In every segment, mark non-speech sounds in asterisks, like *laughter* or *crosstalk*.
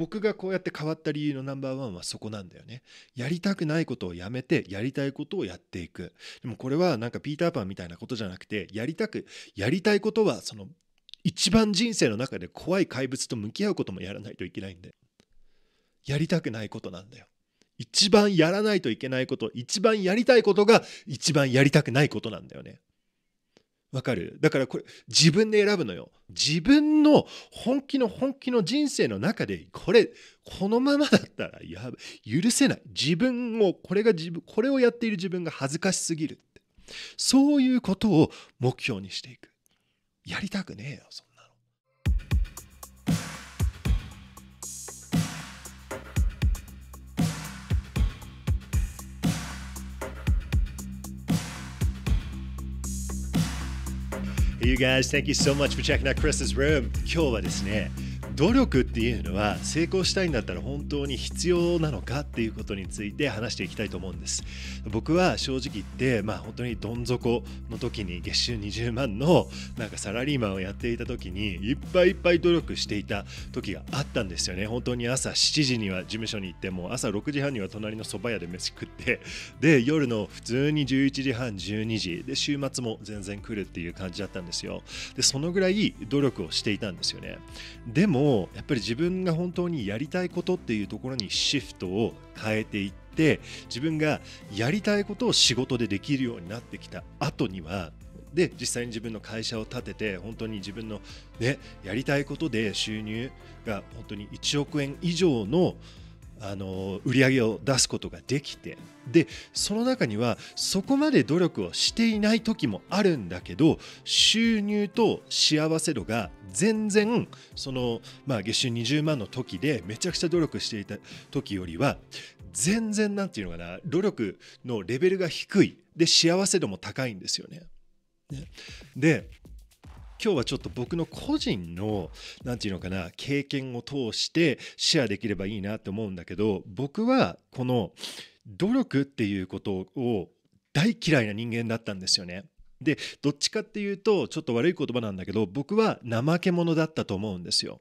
僕がこうやって変わった理由のナンバーワンはそこなんだよね。やりたくないことをやめて、やりたいことをやっていく。でもこれはなんかピーターパンみたいなことじゃなくて、やりたく、やりたいことは、その、一番人生の中で怖い怪物と向き合うこともやらないといけないんで。やりたくないことなんだよ。一番やらないといけないこと、一番やりたいことが一番やりたくないことなんだよね。わかるだからこれ自分で選ぶのよ。自分の本気の本気の人生の中でこれこのままだったらや許せない。自分をこれが自分これをやっている自分が恥ずかしすぎるってそういうことを目標にしていく。やりたくねえよそん you guys. Thank you so much for checking out Chris's room. 今日はですね、努力っていうのは成功したいんだったら本当に必要なのかっていうことについて話していきたいと思うんです僕は正直言ってまあ本当にどん底の時に月収20万のなんかサラリーマンをやっていた時にいっぱいいっぱい努力していた時があったんですよね本当に朝7時には事務所に行っても朝6時半には隣の蕎麦屋で飯食ってで夜の普通に11時半12時で週末も全然来るっていう感じだったんですよでそのぐらい努力をしていたんですよねでもやっぱり自分が本当にやりたいことっていうところにシフトを変えていって自分がやりたいことを仕事でできるようになってきた後にはで実際に自分の会社を建てて本当に自分の、ね、やりたいことで収入が本当に1億円以上のあの売り上げを出すことができてでその中にはそこまで努力をしていない時もあるんだけど収入と幸せ度が全然その、まあ、月収20万の時でめちゃくちゃ努力していた時よりは全然何て言うのかな努力のレベルが低いで幸せ度も高いんですよね。ねで今日はちょっと僕の個人の何て言うのかな経験を通してシェアできればいいなって思うんだけど僕はこの努力っていうことを大嫌いな人間だったんですよね。でどっちかっていうとちょっと悪い言葉なんだけど僕は怠け者だったと思うんですよ。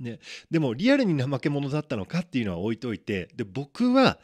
ね、でもリアルに怠け者だったのかっていうのは置いといてで僕は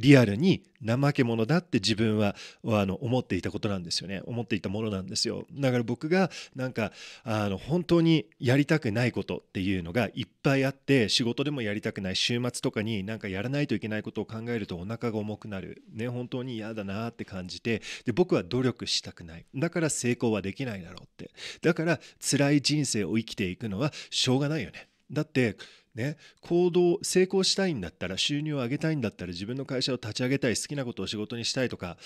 リアルに怠け者だって自分はあの思っていたことなんですよね思っていたものなんですよだから僕がなんかあの本当にやりたくないことっていうのがいっぱいあって仕事でもやりたくない週末とかになんかやらないといけないことを考えるとお腹が重くなるね本当に嫌だなって感じてで僕は努力したくないだから成功はできないだろうってだから辛い人生を生きていくのはしょうがないよねだってね、行動成功したいんだったら収入を上げたいんだったら自分の会社を立ち上げたい好きなことを仕事にしたいとか、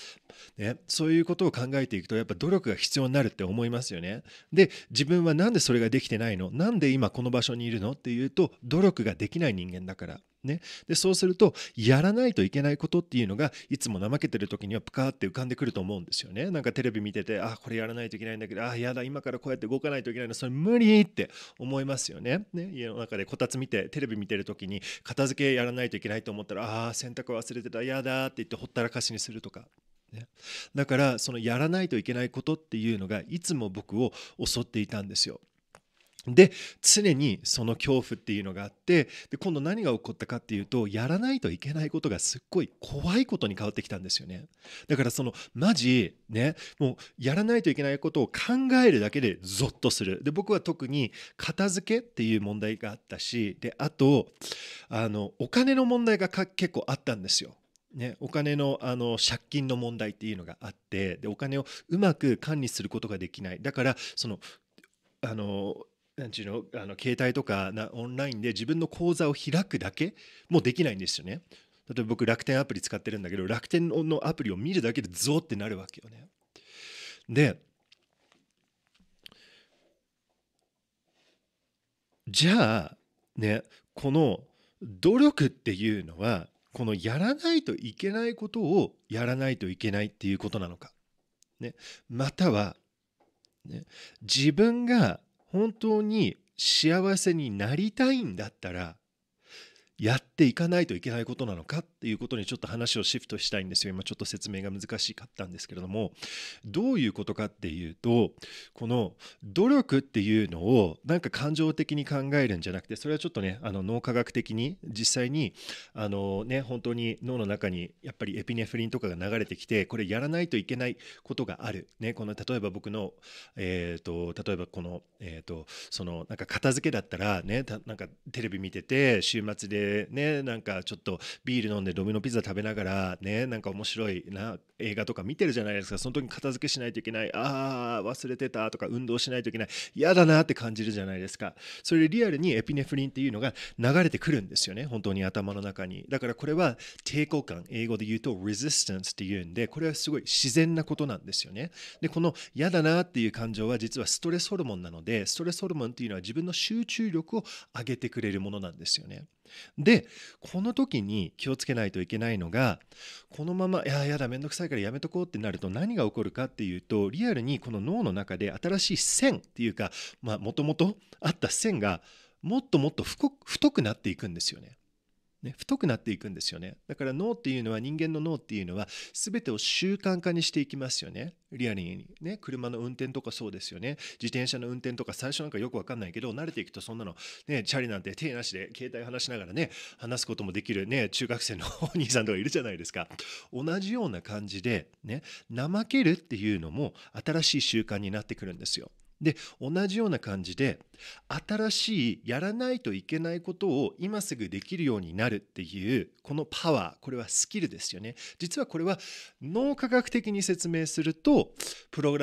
ね、そういうことを考えていくとやっぱ努力が必要になるって思いますよねで自分は何でそれができてないの何で今この場所にいるのっていうと努力ができない人間だからね、でそうするとやらないといけないことっていうのがいつも怠けてる時にはプカーって浮かんでくると思うんですよねなんかテレビ見ててあこれやらないといけないんだけどあやだ今からこうやって動かないといけないのそれ無理って思いますよねね家の中でこたつ見てテレビ見てる時に片付けやらないといけないと思ったらあ洗濯忘れてたやだって言ってほったらかしにするとかね、だからそのやらないといけないことっていうのがいつも僕を襲っていたんですよ。で常にその恐怖っていうのがあってで今度何が起こったかっていうとやらないといけないことがすっごい怖いことに変わってきたんですよねだからそのマジねもうやらないといけないことを考えるだけでゾッとするで僕は特に片付けっていう問題があったしであとあのお金の問題が結構あったんですよね、お金のあの借金の問題っていうのがあってでお金をうまく管理することができないだからそのあのなんちゅうのあの携帯とかなオンラインで自分の口座を開くだけもできないんですよね。例えば僕楽天アプリ使ってるんだけど楽天のアプリを見るだけでゾーってなるわけよね。でじゃあねこの努力っていうのはこのやらないといけないことをやらないといけないっていうことなのか、ね、または、ね、自分が本当に幸せになりたいんだったらやっっていかないといけないことなのかっていうことにちょっと話をシフトしたいんですよ今ちょっと説明が難しかったんですけれどもどういうことかっていうとこの努力っていうのをなんか感情的に考えるんじゃなくてそれはちょっとねあの脳科学的に実際にあの、ね、本当に脳の中にやっぱりエピネフリンとかが流れてきてこれやらないといけないことがある、ね、この例えば僕の、えーと、例えばこの、えーと、そのなんか片付けだったらねなんかテレビ見てて週末でねね、なんかちょっとビール飲んでドミノピザ食べながら、ね、なんか面白いな、映画とか見てるじゃないですか。その時に片付けしないといけない。ああ、忘れてたとか、運動しないといけない。嫌だなって感じるじゃないですか。それでリアルにエピネフリンっていうのが流れてくるんですよね。本当に頭の中に。だからこれは抵抗感、英語で言うと resistance っていうんで、これはすごい自然なことなんですよね。で、この嫌だなっていう感情は実はストレスホルモンなので、ストレスホルモンっていうのは自分の集中力を上げてくれるものなんですよね。でこの時に気をつけないといけないのがこのまま「いややだめんどくさいからやめとこう」ってなると何が起こるかっていうとリアルにこの脳の中で新しい線っていうかもともとあった線がもっともっと太くなっていくんですよね。ね、太くなっていくんですよね。だから脳っていうのは人間の脳っていうのは全てを習慣化にしていきますよね。リアルにね、車の運転とかそうですよね。自転車の運転とか最初なんかよくわかんないけど、慣れていくとそんなの、ね、チャリなんて手なしで携帯話しながらね、話すこともできるね、中学生のお兄さんとかいるじゃないですか。同じような感じで、ね、怠けるっていうのも新しい習慣になってくるんですよ。で同じような感じで新しいやらないといけないことを今すぐできるようになるっていうこのパワーこれはスキルですよね実はこれは脳科学的に説明するとプログ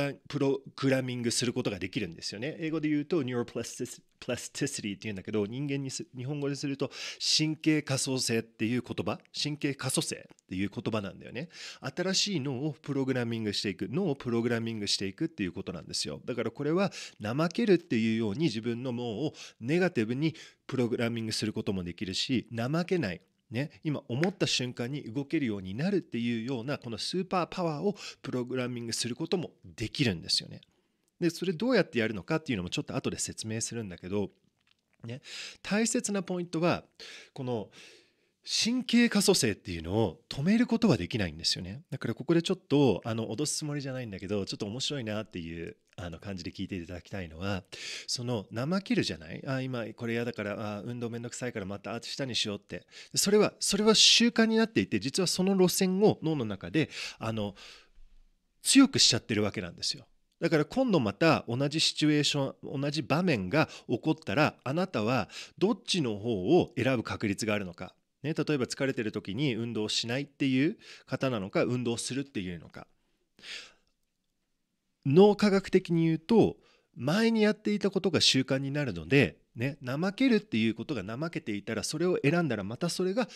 ラミングすることができるんですよね英語で言うと neuroplasticity プラスティシティっていうんだけど人間に日本語にすると神経可塑性っていう言葉神経可塑性っていう言葉なんだよね新しい脳をプログラミングしていく脳をプログラミングしていくっていうことなんですよだからこれは怠けるっていうように自分の脳をネガティブにプログラミングすることもできるし怠けないね、今思った瞬間に動けるようになるっていうようなこのスーパーパワーをプログラミングすることもできるんですよね。でそれどうやってやるのかっていうのもちょっと後で説明するんだけど、ね、大切なポイントはこの神経可塑性っていうのを止めることはできないんですよねだからここでちょっとあの脅すつもりじゃないんだけどちょっと面白いなっていうあの感じで聞いていただきたいのはその怠けるじゃないあ今これ嫌だからあ運動めんどくさいからまた明下にしようってそれはそれは習慣になっていて実はその路線を脳の中であの強くしちゃってるわけなんですよだから今度また同じシチュエーション同じ場面が起こったらあなたはどっちの方を選ぶ確率があるのか、ね、例えば疲れてる時に運動しないっていう方なのか運動するっていうのか脳科学的に言うと前にやっていたことが習慣になるので、ね、怠けるっていうことが怠けていたらそれを選んだらまたそれが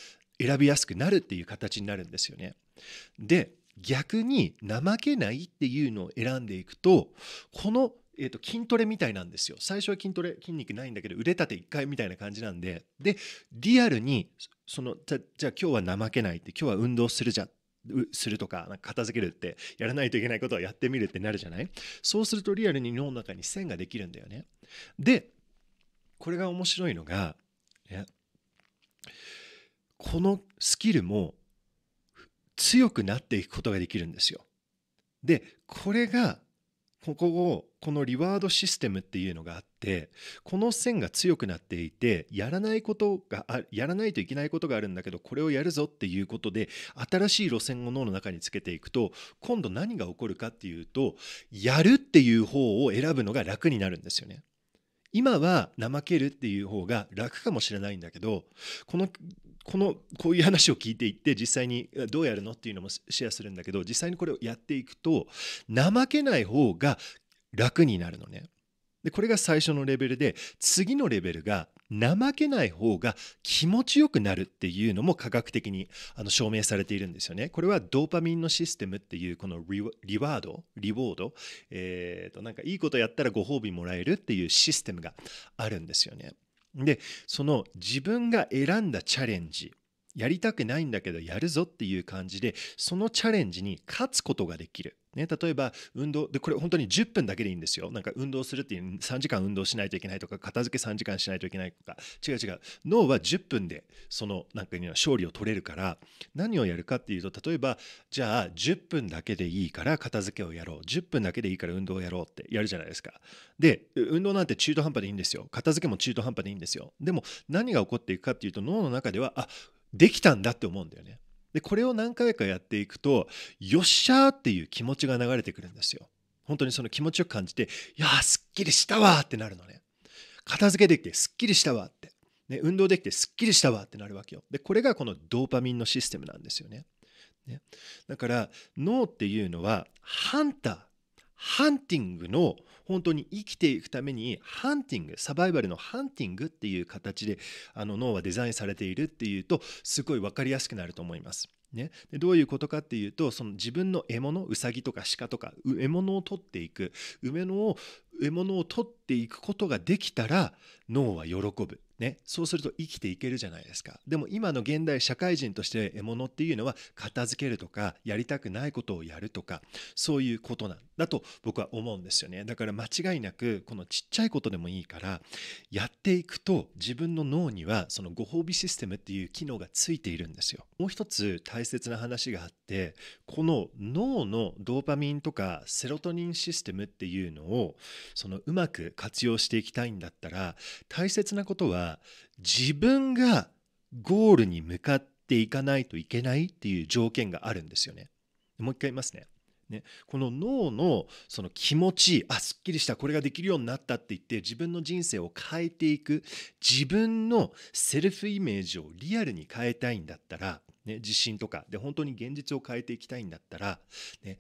選びやすくなるっていう形になるんですよね。で逆に怠けないっていうのを選んでいくとこの、えー、と筋トレみたいなんですよ最初は筋トレ筋肉ないんだけど腕立て1回みたいな感じなんででリアルにそのじゃじゃあ今日は怠けないって今日は運動するじゃんするとかなんか片付けるってやらないといけないことはやってみるってなるじゃないそうするとリアルに脳の中に線ができるんだよねでこれが面白いのが、このスキルも強くなっていくことができるんですよ。でこれがここをこのリワードシステムっていうのがあってこの線が強くなっていてやらないことがやらないといけないことがあるんだけどこれをやるぞっていうことで新しい路線を脳の中につけていくと今度何が起こるかっていうとやるっていう方を選ぶのが楽になるんですよね。今は怠けるっていう方が楽かもしれないんだけどこのこのこういう話を聞いていって実際にどうやるのっていうのもシェアするんだけど実際にこれをやっていくと怠けない方が楽になるのね。でこれが最初のレベルで次のレベルが怠けない方が気持ちよくなるっていうのも科学的にあの証明されているんですよね。これはドーパミンのシステムっていうこのリワード、リボード、えー、となんかいいことやったらご褒美もらえるっていうシステムがあるんですよね。でその自分が選んだチャレンジやりたくないんだけどやるぞっていう感じでそのチャレンジに勝つことができる。ね、例えば運動でこれ本当に10分だけでいいんですよなんか運動するっていう3時間運動しないといけないとか片付け3時間しないといけないとか違う違う脳は10分でそのなんか勝利を取れるから何をやるかっていうと例えばじゃあ10分だけでいいから片付けをやろう10分だけでいいから運動をやろうってやるじゃないですかで運動なんて中途半端でいいんですよ片付けも中途半端でいいんですよでも何が起こっていくかっていうと脳の中ではあできたんだって思うんだよね。でこれを何回かやっていくとよっしゃーっていう気持ちが流れてくるんですよ。本当にその気持ちよく感じて「いやーすっきりしたわ」ってなるのね。片付けできてすっきりしたわって。ね、運動できてすっきりしたわってなるわけよ。でこれがこのドーパミンのシステムなんですよね。ねだから脳っていうのはハンターハンティングの本当に生きていくためにハンティングサバイバルのハンティングっていう形であの脳はデザインされているっていうとすごい分かりやすくなると思います。ね、でどういうことかっていうとその自分の獲物ウサギとか鹿とか獲物を取っていく獲物を獲物を取っていくことができたら脳は喜ぶ。ね、そうすると生きていけるじゃないですかでも今の現代社会人として獲物っていうのは片付けるとかやりたくないことをやるとかそういうことなんだと僕は思うんですよねだから間違いなくこのちっちゃいことでもいいからやっていくと自分の脳にはそのご褒美システムっていう機能がついているんですよもう一つ大切な話があってこの脳のドーパミンとかセロトニンシステムっていうのをそのうまく活用していきたいんだったら大切なことは自分がゴールに向かっていかないといけないっていう条件があるんですよね。もう一回言いますね。ね、この脳のその気持ちあすっきりしたこれができるようになったって言って自分の人生を変えていく自分のセルフイメージをリアルに変えたいんだったら、ね、自信とかで本当に現実を変えていきたいんだったら、ね、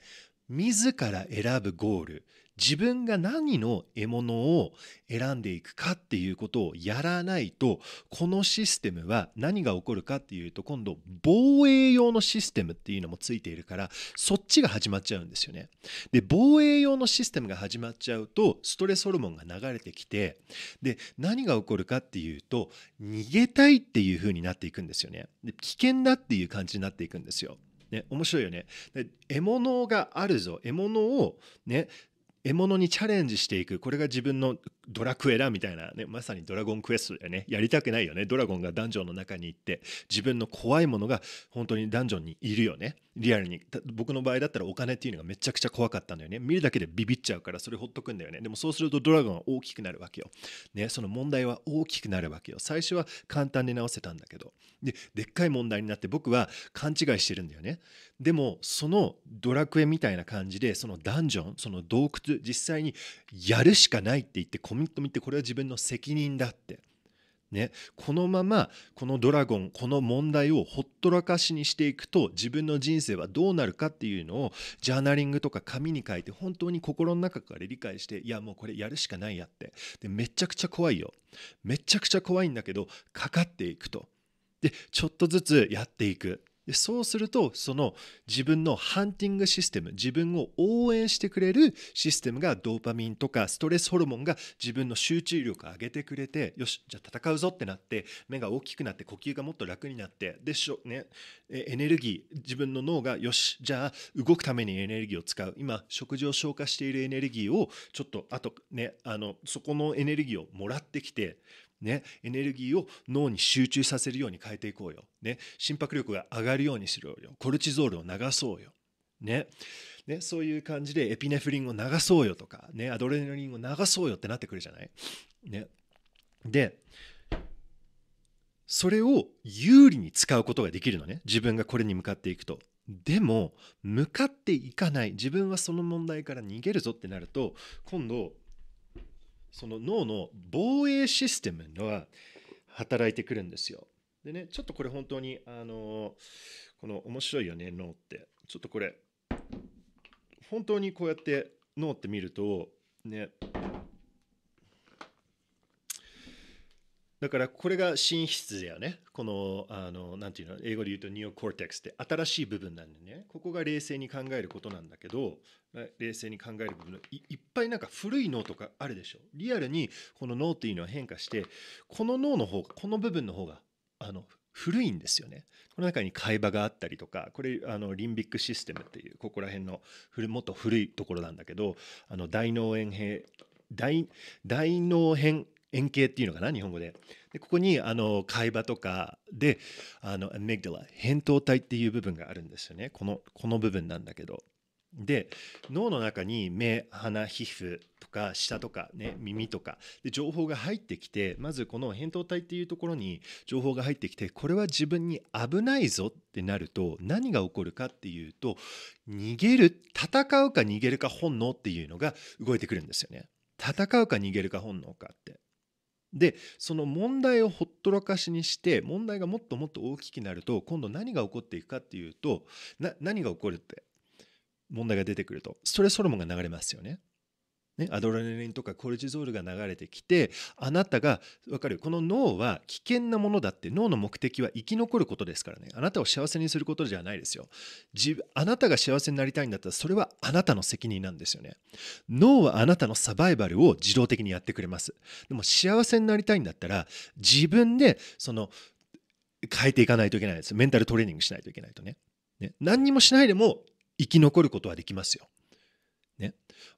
自ら選ぶゴール自分が何の獲物を選んでいくかっていうことをやらないとこのシステムは何が起こるかっていうと今度防衛用のシステムっていうのもついているからそっちが始まっちゃうんですよね。で防衛用のシステムが始まっちゃうとストレスホルモンが流れてきてで何が起こるかっていうと逃げたいっていう風になっていくんですよね。で危険だっていう感じになっていくんですよ。ね、面白いよね。獲物があるぞ獲物をね獲物にチャレンジしていくこれが自分のドラクエだみたいな、ね、まさにドラゴンクエストでねやりたくないよねドラゴンがダンジョンの中に行って自分の怖いものが本当にダンジョンにいるよねリアルに僕の場合だったらお金っていうのがめちゃくちゃ怖かったんだよね見るだけでビビっちゃうからそれほっとくんだよねでもそうするとドラゴンは大きくなるわけよ、ね、その問題は大きくなるわけよ最初は簡単に直せたんだけどででっかい問題になって僕は勘違いしてるんだよねでもそのドラクエみたいな感じでそのダンジョンその洞窟実際にやるしかないって言ってコミット見てこれは自分の責任だって。ね、このままこのドラゴンこの問題をほったらかしにしていくと自分の人生はどうなるかっていうのをジャーナリングとか紙に書いて本当に心の中から理解していやもうこれやるしかないやってでめちゃくちゃ怖いよめちゃくちゃ怖いんだけどかかっていくとでちょっとずつやっていくでそうするとその自分のハンティングシステム自分を応援してくれるシステムがドーパミンとかストレスホルモンが自分の集中力を上げてくれてよしじゃあ戦うぞってなって目が大きくなって呼吸がもっと楽になってでしょ、ね、エネルギー自分の脳がよしじゃあ動くためにエネルギーを使う今食事を消化しているエネルギーをちょっとあとねあのそこのエネルギーをもらってきてね、エネルギーを脳に集中させるように変えていこうよ、ね、心拍力が上がるようにしろよコルチゾールを流そうよ、ねね、そういう感じでエピネフリンを流そうよとか、ね、アドレナリンを流そうよってなってくるじゃない、ね、でそれを有利に使うことができるのね自分がこれに向かっていくとでも向かっていかない自分はその問題から逃げるぞってなると今度その脳の防衛システムが働いてくるんですよ。でねちょっとこれ本当にあのこの面白いよね脳ってちょっとこれ本当にこうやって脳って見るとねだからこれが神質だよね。この、あの、なんていうの、英語で言うとニオコーテックスって新しい部分なんでね。ここが冷静に考えることなんだけど、冷静に考える部分い、いっぱいなんか古い脳とかあるでしょ。リアルにこの脳っていうのは変化して、この脳の方が、この部分の方が、あの、古いんですよね。この中に海馬があったりとか、これあのリンビックシステムっていうここら辺の古もっと古いところなんだけど、あの大脳炎兵大大脳変円形っていうのかな日本語ででここにあの海馬とかであのアメグダラ扁桃体っていう部分があるんですよねこのこの部分なんだけどで脳の中に目鼻皮膚とか舌とか、ね、耳とかで情報が入ってきてまずこの扁桃体っていうところに情報が入ってきてこれは自分に危ないぞってなると何が起こるかっていうと逃げる戦うか逃げるか本能っていうのが動いてくるんですよね。戦うか逃げるか本能かって。でその問題をほったらかしにして問題がもっともっと大きくなると今度何が起こっていくかっていうと何が起こるって問題が出てくるとストレスホルモンが流れますよね。ね、アドレナリンとかコルチゾールが流れてきてあなたが分かるこの脳は危険なものだって脳の目的は生き残ることですからねあなたを幸せにすることじゃないですよあなたが幸せになりたいんだったらそれはあなたの責任なんですよね脳はあなたのサバイバルを自動的にやってくれますでも幸せになりたいんだったら自分でその変えていかないといけないですメンタルトレーニングしないといけないとねね何にもしないでも生き残ることはできますよね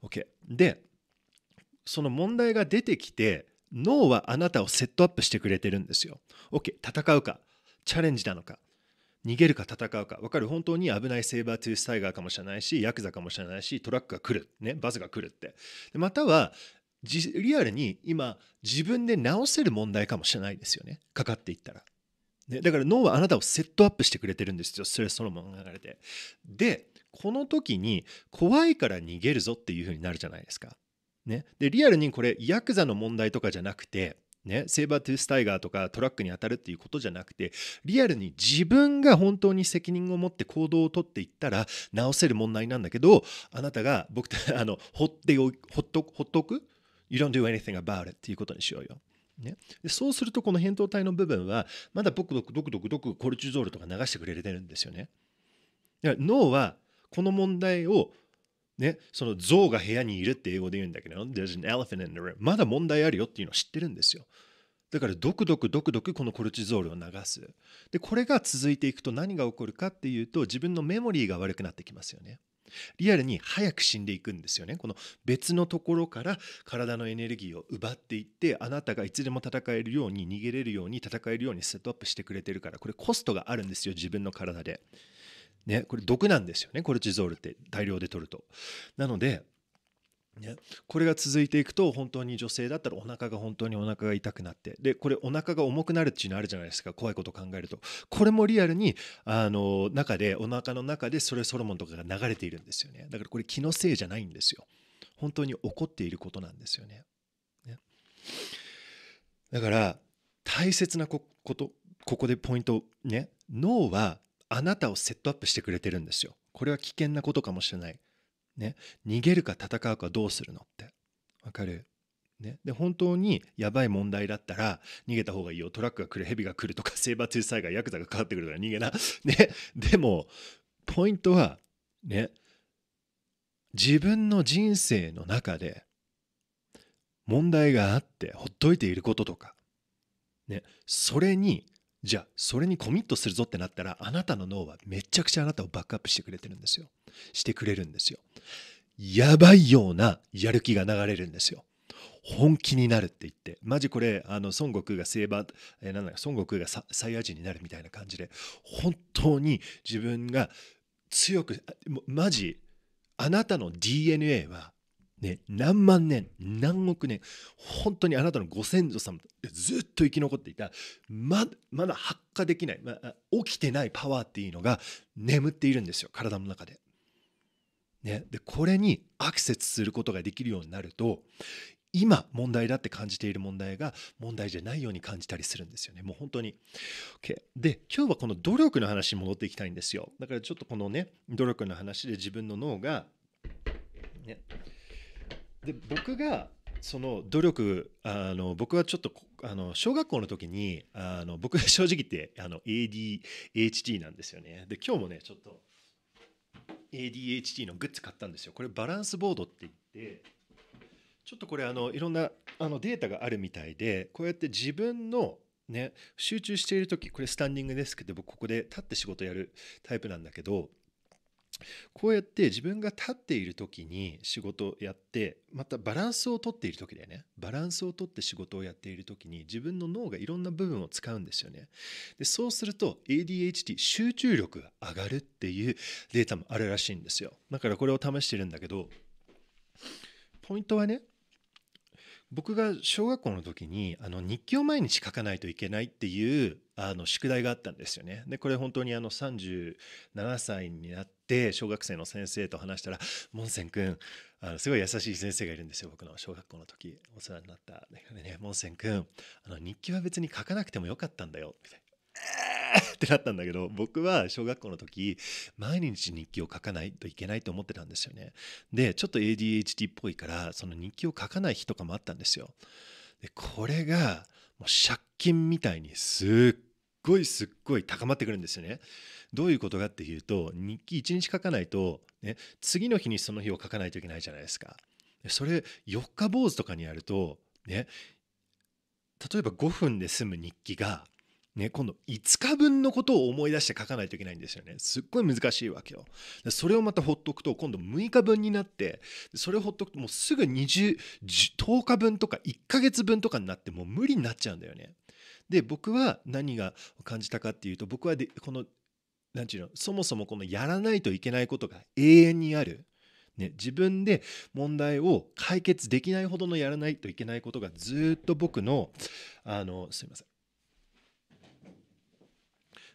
OK でその問題が出てきて脳はあなたをセットアップしてくれてるんですよ。OK 戦うかチャレンジなのか逃げるか戦うか分かる本当に危ないセーバー・トゥース・タイガーかもしれないしヤクザかもしれないしトラックが来る、ね、バスが来るってでまたはリアルに今自分で直せる問題かもしれないですよねかかっていったら、ね、だから脳はあなたをセットアップしてくれてるんですよストレスそのもの流れて。でこの時に怖いから逃げるぞっていうふうになるじゃないですかね、でリアルにこれヤクザの問題とかじゃなくてね、セーバートゥースタイガーとかトラックに当たるっていうことじゃなくてリアルに自分が本当に責任を持って行動をとっていったら直せる問題なんだけどあなたが僕 *laughs* あの放っておほっとほっとく You don't do anything about it っていうことにしようよ。ね、でそうするとこの扁桃体の部分はまだボクドクドクドクドクコルチゾールとか流してくれてるんですよね。だから脳はこの問題をね、その象が部屋にいるって英語で言うんだけど、There's an elephant in the room. まだ問題あるよっていうのを知ってるんですよ。だからドクドクドクドクこのコルチゾールを流す。で、これが続いていくと何が起こるかっていうと自分のメモリーが悪くなってきますよね。リアルに早く死んでいくんですよね。この別のところから体のエネルギーを奪っていってあなたがいつでも戦えるように逃げれるように戦えるようにセットアップしてくれてるからこれコストがあるんですよ自分の体で。ね、これ毒なんですよねコルチゾールって大量で取ると。なのでね、これが続いていくと本当に女性だったらお腹が本当にお腹が痛くなってでこれお腹が重くなるっていうのあるじゃないですか怖いこと考えるとこれもリアルにあの中でお腹の中でそれソロモンとかが流れているんですよねだからこれ気のせいじゃないんですよ本当に起こっていることなんですよねねだから大切なことここでポイントね脳はあなたをセットアップしてくれてるんですよこれは危険なことかもしれないね逃げるか戦うかどうするのってわかるね、で本当にやばい問題だったら逃げた方がいいよトラックが来るヘビが来るとか生罰災害ヤクザがかかってくるから逃げな、ね、でもポイントはね自分の人生の中で問題があってほっといていることとか、ね、それにじゃあそれにコミットするぞってなったらあなたの脳はめちゃくちゃあなたをバックアップしてくれてるんですよしてくれるんですよやばいようなやる気が流れるんですよ本気になるって言ってマジこれあの孫悟空がセーバー、えー、なんだ孫悟空がササイヤ人になるみたいな感じで本当に自分が強くマジあなたの DNA はね、何万年何億年本当にあなたのご先祖様ずっと生き残っていたままだ発火できない、ま、起きてないパワーっていうのが眠っているんですよ体の中で。ね、でこれにアクセスすることができるようになると今問題だって感じている問題が問題じゃないように感じたりするんですよね。もう本当に。Okay、で今日はこの努力の話に戻っていきたいんですよ。だからちょっとこのね努力の話で自分の脳が、ね、で僕がその努力あの僕はちょっとあの小学校の時にあの僕 *laughs* 正直言ってあの ADHD なんですよねで今日もねちょっと ADHD のグッズ買ったんですよこれバランスボードって言ってちょっとこれあのいろんなあのデータがあるみたいでこうやって自分のね集中している時これスタンディングデスクで僕ここで立って仕事やるタイプなんだけどこうやって自分が立っている時に仕事をやってまたバランスをとっている時だよねバランスをとって仕事をやっている時に自分の脳がいろんな部分を使うんですよねでそうすると ADHD 集中力が上がるっていうデータもあるらしいんですよだからこれを試してるんだけどポイントはね僕が小学校の時にあの日記を毎日書かないといけないっていうあの宿題があったんですよね。でこれ本当にあの37歳になって小学生の先生と話したら「モンセン君あのすごい優しい先生がいるんですよ僕の小学校の時お世話になった。ね「モンセン君あの日記は別に書かなくてもよかったんだよ」みたいな。ってなったんだけど僕は小学校の時毎日日記を書かないといけないと思ってたんですよねでちょっと ADHD っぽいからその日記を書かない日とかもあったんですよでこれがもう借金みたいにすっごいすっごい高まってくるんですよねどういうことかっていうと日記1日書かないと、ね、次の日にその日を書かないといけないじゃないですかそれ4日坊主とかにやるとね例えば5分で済む日記がね、今度5日分のことを思い出して書かないといけないんですよね。すっごい難しいわけよ。それをまたほっとくと今度6日分になってそれをほっとくともうすぐ20 10日分とか1ヶ月分とかになってもう無理になっちゃうんだよね。で僕は何が感じたかっていうと僕はでこの何て言うのそもそもこのやらないといけないことが永遠にある。ね、自分で問題を解決できないほどのやらないといけないことがずっと僕のあのすいません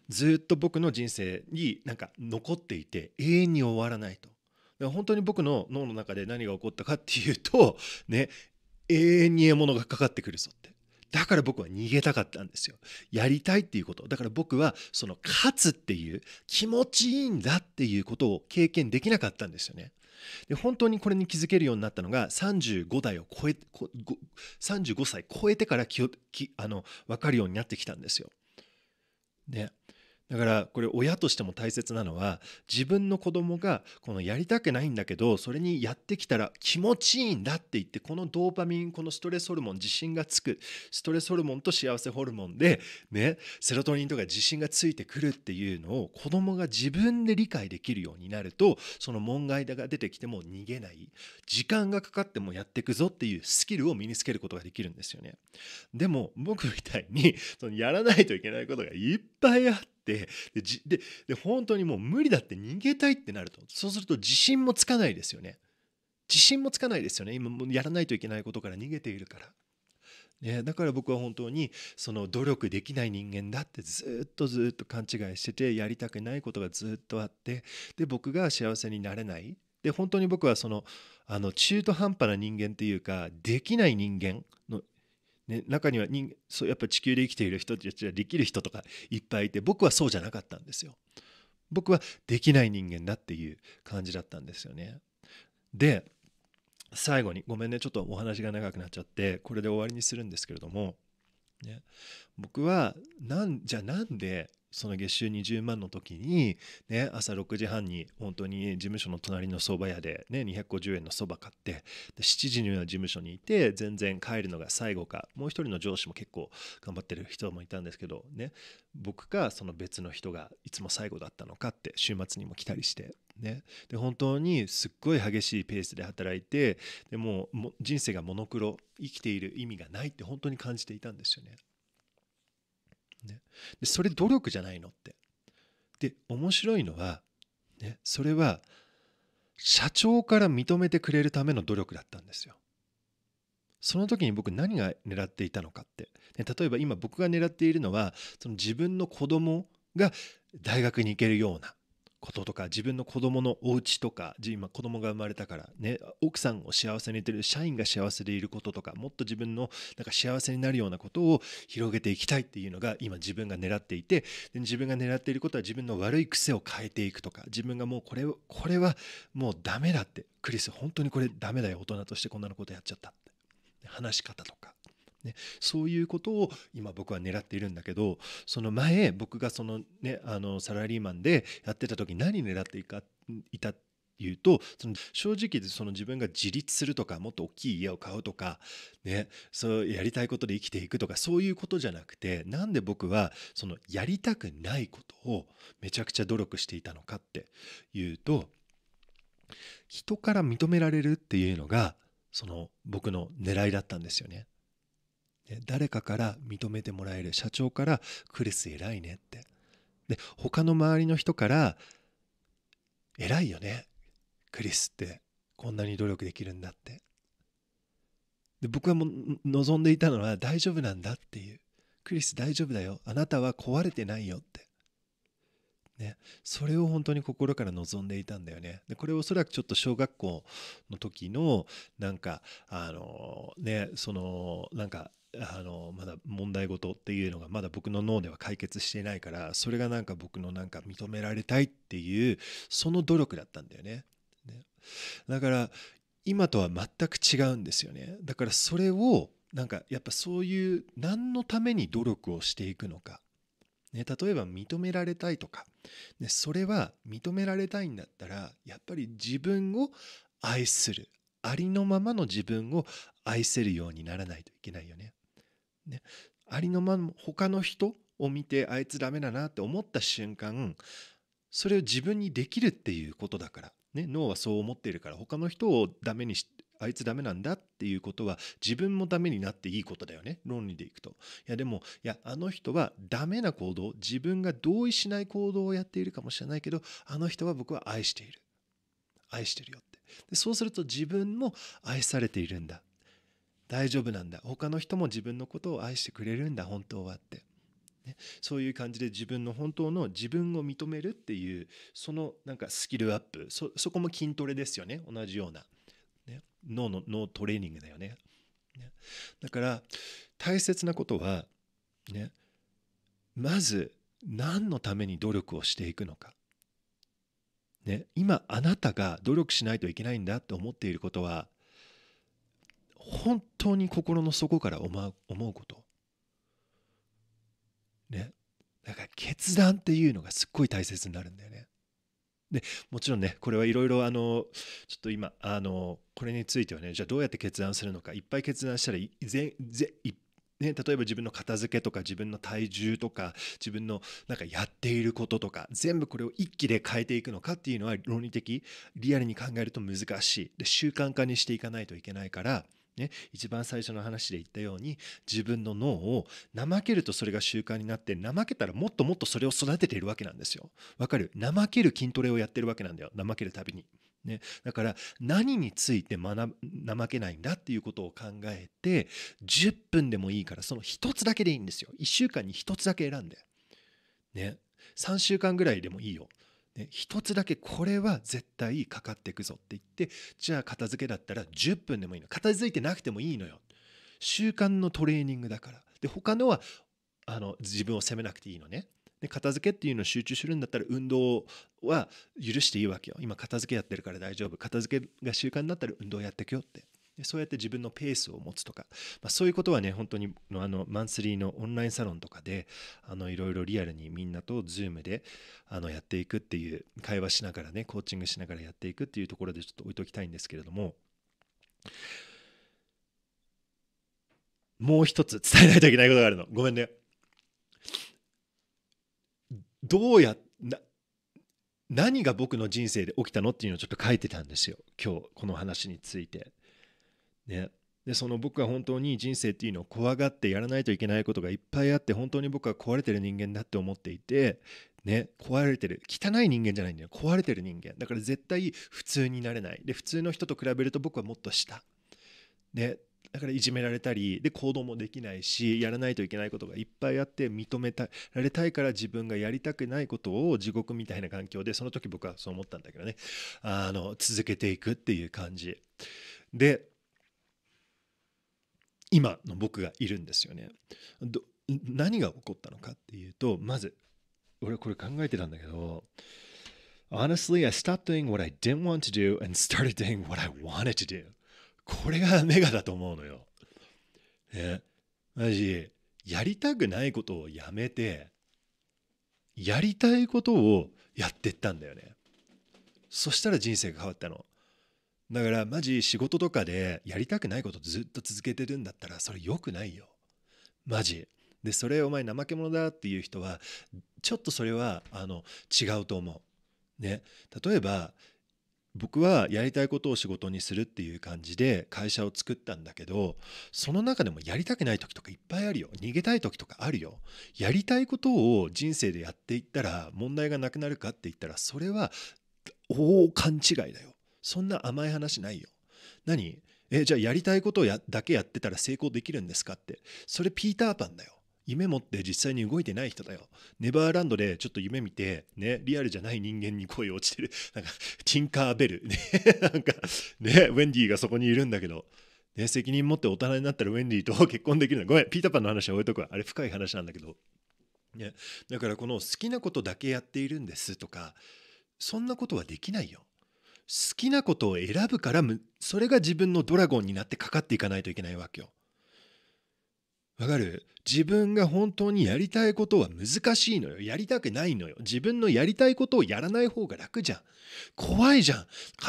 ずっと僕の人生になんか残っていて永遠に終わらないと。本当に僕の脳の中で何が起こったかっていうと *laughs* ね永遠に獲物がかかってくるぞってだから僕は逃げたかったんですよやりたいっていうことだから僕はその勝つっていう気持ちいいんだっていうことを経験できなかったんですよねで本当にこれに気づけるようになったのが35代を超え35歳超えてからきあの分かるようになってきたんですよ。ね、だからこれ親としても大切なのは自分の子供がこのやりたくないんだけどそれにやってきたら気持ちいいんだって言ってこのドーパミンこのストレスホルモン自信がつくストレスホルモンと幸せホルモンでねセロトニンとか自信がついてくるっていうのを子供が自分で理解できるようになるとその門外が出てきても逃げない時間がかかってもやっていくぞっていうスキルを身につけることができるんですよね。でも僕みたいにそのやらないといけないことがいっぱいあってってででで本当にもう無理だって逃げたいってなるとそうすると自信もつかないですよね自信もつかないですよね今もやらないといけないことから逃げているから。ね、だから僕は本当にその努力できない人間だってずっとずっと勘違いしててやりたくないことがずっとあってで僕が幸せになれないで本当に僕はそのあの中途半端な人間っていうかできない人間のね、中には人そうやっぱ地球で生きている人たちはできる人とかいっぱいいて僕はそうじゃなかったんですよ。僕はできない人間だっていう感じだったんですよね。で最後にごめんねちょっとお話が長くなっちゃってこれで終わりにするんですけれどもね、僕はなんじゃあなんでその月収20万の時に、ね、朝6時半に本当に事務所の隣の蕎麦屋で、ね、250円のそば買ってで7時には事務所にいて全然帰るのが最後かもう一人の上司も結構頑張ってる人もいたんですけど、ね、僕かその別の人がいつも最後だったのかって週末にも来たりしてね、で本当にすっごい激しいペースで働いてでも人生がモノクロ生きている意味がないって本当に感じていたんですよね。ねでそれ努力じゃないのって。で面白いのは、ね、それは社長から認めてくれるための努力だったんですよ。その時に僕何が狙っていたのかって、ね、例えば今僕が狙っているのはその自分の子供が大学に行けるようなこととか自分の子供のお家とか今子供が生まれたからね奥さんを幸せにいてる社員が幸せでいることとかもっと自分のなんか幸せになるようなことを広げていきたいっていうのが今自分が狙っていて自分が狙っていることは自分の悪い癖を変えていくとか自分がもうこれこれはもうダメだってクリス本当にこれダメだよ大人としてこんなのことやっちゃったって話し方とかね、そういうことを今僕は狙っているんだけどその前僕がその、ね、あのサラリーマンでやってた時何狙っていかいたって言うとその正直その自分が自立するとかもっと大きい家を買うとか、ね、そうやりたいことで生きていくとかそういうことじゃなくてなんで僕はそのやりたくないことをめちゃくちゃ努力していたのかっていうと人から認められるっていうのがその僕の狙いだったんですよね。誰かから認めてもらえる社長から「クリス偉いね」ってで他の周りの人から「偉いよねクリスってこんなに努力できるんだ」ってで僕はも望んでいたのは「大丈夫なんだ」っていう「クリス大丈夫だよあなたは壊れてないよ」って。ね、それを本当に心から望んでいたんだよね。でこれおそらくちょっと小学校の時のなんかあのねそのなんかあのまだ問題事っていうのがまだ僕の脳では解決してないからそれがなんか僕のなんか認められたいっていうその努力だったんだよね。ねだから今とは全く違うんですよね。だからそれをなんかやっぱそういう何のために努力をしていくのか。ね、例えば認められたいとか、ね、それは認められたいんだったらやっぱり自分を愛するありのままの自分を愛せるようにならないといけないよね。ね、ありのまま他の人を見てあいつダメだなって思った瞬間それを自分にできるっていうことだから、ね、脳はそう思っているから他の人をダメにしあいつダメなんだっていうことは自分もダメになっていいことだよね論理でいくといやでもいやあの人はダメな行動自分が同意しない行動をやっているかもしれないけどあの人は僕は愛している愛してるよってでそうすると自分も愛されているんだ大丈夫なんだ他の人も自分のことを愛してくれるんだ本当はって、ね、そういう感じで自分の本当の自分を認めるっていうそのなんかスキルアップそこも筋トレですよね同じような、ね、脳の脳トレーニングだよねねだから大切なことは、ね、まず何のために努力をしていくのか。ね、今あなたが努力しないといけないんだと思っていることは本当に心の底から思う思うこと。ね。だから決断っていうのがすっごい大切になるんだよね。でもちろんねこれはいろいろあのちょっと今あのこれについてはねじゃあどうやって決断するのかいっぱい決断したらいぜぜいね、例えば自分の片付けとか自分の体重とか自分のなんかやっていることとか全部これを一気で変えていくのかっていうのは論理的リアルに考えると難しいで習慣化にしていかないといけないからね、一番最初の話で言ったように自分の脳を怠けるとそれが習慣になって怠けたらもっともっとそれを育てているわけなんですよ。わかる怠ける筋トレをやってるわけなんだよ怠けるたびに。ね、だから何について学怠けないんだっていうことを考えて10分でもいいからその1つだけでいいんですよ1週間に1つだけ選んで、ね、3週間ぐらいでもいいよね、一つだけこれは絶対かかっていくぞって言ってじゃあ片付けだったら10分でもいいの片付いてなくてもいいのよ習慣のトレーニングだからで他のはあの自分を責めなくていいのねで片付けっていうのを集中するんだったら運動は許していいわけよ今片付けやってるから大丈夫片付けが習慣になったら運動やってくよってでそうやって自分のペースを持つとか、まあ、そういうことはね本当にあのマンスリーのオンラインサロンとかであのいろいろリアルにみんなとズームであのやっていくっていう会話しながらねコーチングしながらやっていくっていうところでちょっと置いときたいんですけれどももう一つ伝えないといけないことがあるのごめんねどうやな何が僕の人生で起きたのっていうのをちょっと書いてたんですよ今日この話について。ね、でその僕は本当に人生っていうのを怖がってやらないといけないことがいっぱいあって本当に僕は壊れてる人間だって思っていて、ね、壊れてる汚い人間じゃないんだよ壊れてる人間だから絶対普通になれないで普通の人と比べると僕はもっと下ね、だからいじめられたりで行動もできないしやらないといけないことがいっぱいあって認められたいから自分がやりたくないことを地獄みたいな環境でその時僕はそう思ったんだけどねあの続けていくっていう感じで今の僕がいるんですよね。何が起こったのかっていうとまず俺これ考えてたんだけど Honestly, I stopped doing what I didn't want to do and started doing what I wanted to do. これがメガだと思うのよ。ね、マジ、やりたくないことをやめて、やりたいことをやってったんだよね。そしたら人生が変わったの。だからマジ仕事とかでやりたくないことずっと続けてるんだったらそれ良くないよマジでそれお前怠け者だっていう人はちょっとそれはあの違うと思うね例えば僕はやりたいことを仕事にするっていう感じで会社を作ったんだけどその中でもやりたくない時とかいっぱいあるよ逃げたい時とかあるよやりたいことを人生でやっていったら問題がなくなるかって言ったらそれは大勘違いだよそんな甘い話ないよ。何えじゃあやりたいことをやだけやってたら成功できるんですかってそれピーターパンだよ夢持って実際に動いてない人だよネバーランドでちょっと夢見てねリアルじゃない人間に恋落ちてる *laughs* なんかティンカーベルね *laughs* なんかねウェンディがそこにいるんだけどね責任持って大人になったらウェンディと結婚できるのごめんピーターパンの話は置いとくわあれ深い話なんだけどねだからこの好きなことだけやっているんですとかそんなことはできないよ好きなことを選ぶからそれが自分のドラゴンになってかかっていかないといけないわけよ。わかる自分が本当にやりたいことは難しいのよ。やりたくないのよ。自分のやりたいことをやらない方が楽じゃん。怖いじゃん。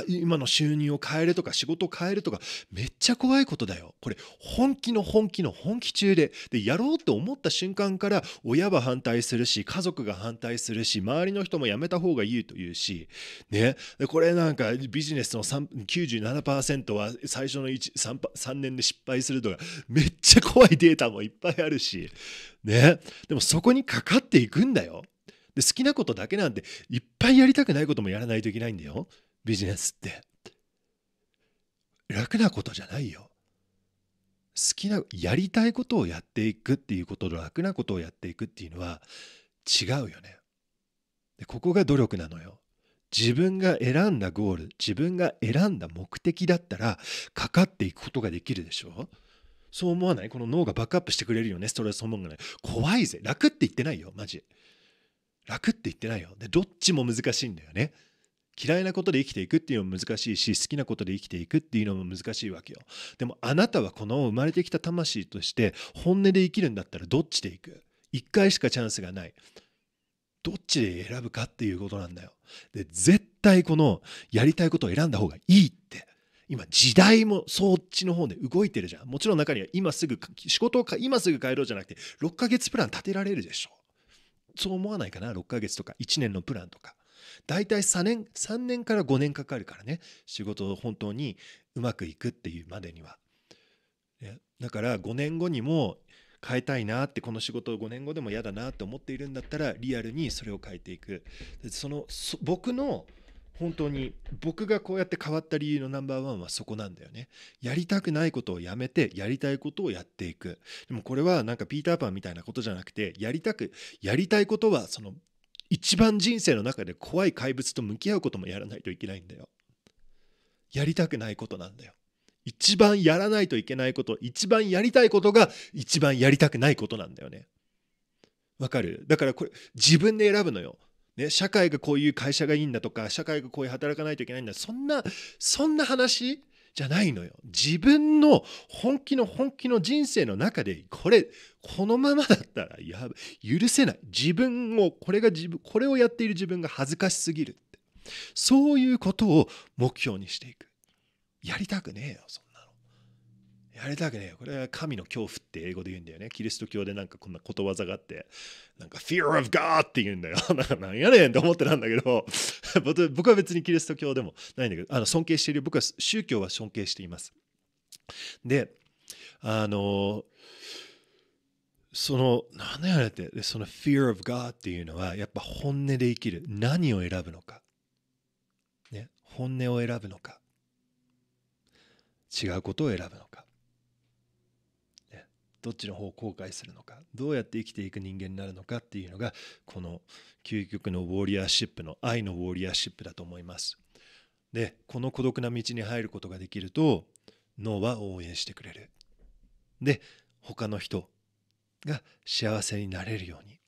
今の収入を変えるとか仕事を変えるとかめっちゃ怖いことだよ。これ本気の本気の本気中で。で、やろうって思った瞬間から親は反対するし、家族が反対するし、周りの人もやめた方がいいというし、ね。これなんかビジネスの97%は最初の3年で失敗するとかめっちゃ怖いデータもいっぱいあるし。し、ね。でもそこにかかっていくんだよ。で、好きなことだけなんて、いっぱいやりたくないこともやらないといけないんだよ。ビジネスって。楽なことじゃないよ。好きな、やりたいことをやっていくっていうことと楽なことをやっていくっていうのは違うよね。でここが努力なのよ。自分が選んだゴール自分が選んだ目的だったらかかっていくことができるでしょそう思わないこの脳がバックアップしてくれるよね、ストレスホルモンがね。怖いぜ。楽って言ってないよ、マジ。楽って言ってないよ。で、どっちも難しいんだよね。嫌いなことで生きていくっていうのも難しいし好きなことで生きていくっていうのも難しいわけよでもあなたはこの生まれてきた魂として本音で生きるんだったらどっちでいく1回しかチャンスがないどっちで選ぶかっていうことなんだよで絶対このやりたいことを選んだ方がいいって今時代もそっちの方で動いてるじゃんもちろん中には今すぐ仕事を今すぐ帰ろうじゃなくて6ヶ月プラン立てられるでしょそう思わないかな6ヶ月とか1年のプランとか大体3年3年から5年かかるからね仕事を本当にうまくいくっていうまでにはだから5年後にも変えたいなってこの仕事を5年後でも嫌だなって思っているんだったらリアルにそれを変えていくその僕の本当に僕がこうやって変わった理由のナンバーワンはそこなんだよね。やりたくないことをやめてやりたいことをやっていく。でもこれはなんかピーターパンみたいなことじゃなくてやりたくやりたいことはその一番人生の中で怖い怪物と向き合うこともやらないといけないんだよ。やりたくないことなんだよ。一番やらないといけないこと一番やりたいことが一番やりたくないことなんだよね。わかるだからこれ自分で選ぶのよ。ね、社会がこういう会社がいいんだとか社会がこういう働かないといけないんだそんなそんな話じゃないのよ自分の本気の本気の人生の中でこれこのままだったらや許せない自分をこれが自分これをやっている自分が恥ずかしすぎるってそういうことを目標にしていくやりたくねえよそやりたねえよ。これは神の恐怖って英語で言うんだよね。キリスト教でなんかこんなことわざがあって、なんか Fear of God って言うんだよ。*laughs* なんかやねんって思ってたんだけど、*laughs* 僕は別にキリスト教でもないんだけど、あの尊敬している、僕は宗教は尊敬しています。で、あの、その、なんだよれって、その Fear of God っていうのは、やっぱ本音で生きる。何を選ぶのか。ね、本音を選ぶのか。違うことを選ぶのか。どっちの方を後悔するのかどうやって生きていく人間になるのかっていうのがこの究極のウォーリアーシップの愛のウォーリアーシップだと思います。でこの孤独な道に入ることができると脳は応援してくれる。で他の人が幸せになれるように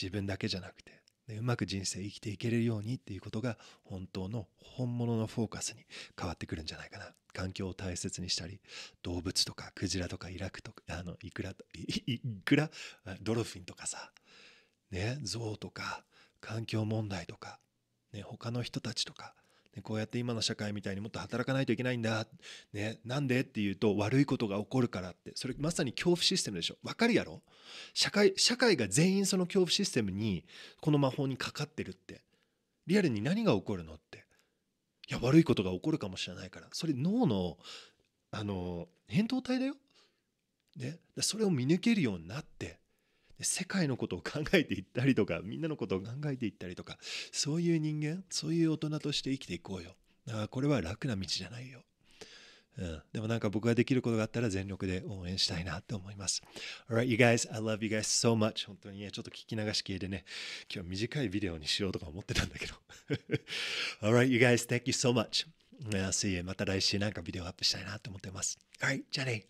自分だけじゃなくてでうまく人生生きていけるようにっていうことが本当の本物のフォーカスに変わってくるんじゃないかな。環境を大切にしたり動物とかクジラとかイラクとかあのいくらいくらドルフィンとかさねウとか環境問題とか、ね、他の人たちとか、ね、こうやって今の社会みたいにもっと働かないといけないんだ、ね、なんでっていうと悪いことが起こるからってそれまさに恐怖システムでしょわかるやろ社会社会が全員その恐怖システムにこの魔法にかかってるってリアルに何が起こるのっていや悪いことが起こるかもしれないからそれ脳のあの扁桃体だよ、ね、それを見抜けるようになって世界のことを考えていったりとかみんなのことを考えていったりとかそういう人間そういう大人として生きていこうよだからこれは楽な道じゃないようん、でもなんか僕ができることがあったら全力で応援したいなって思います。Alright, you guys, I love you guys so much. 本当にね、ちょっと聞き流し系でね、今日短いビデオにしようとか思ってたんだけど。*laughs* Alright, you guys, thank you so much. I'll see you. また来週なんかビデオアップしたいなと思ってます。Alright, じゃあね。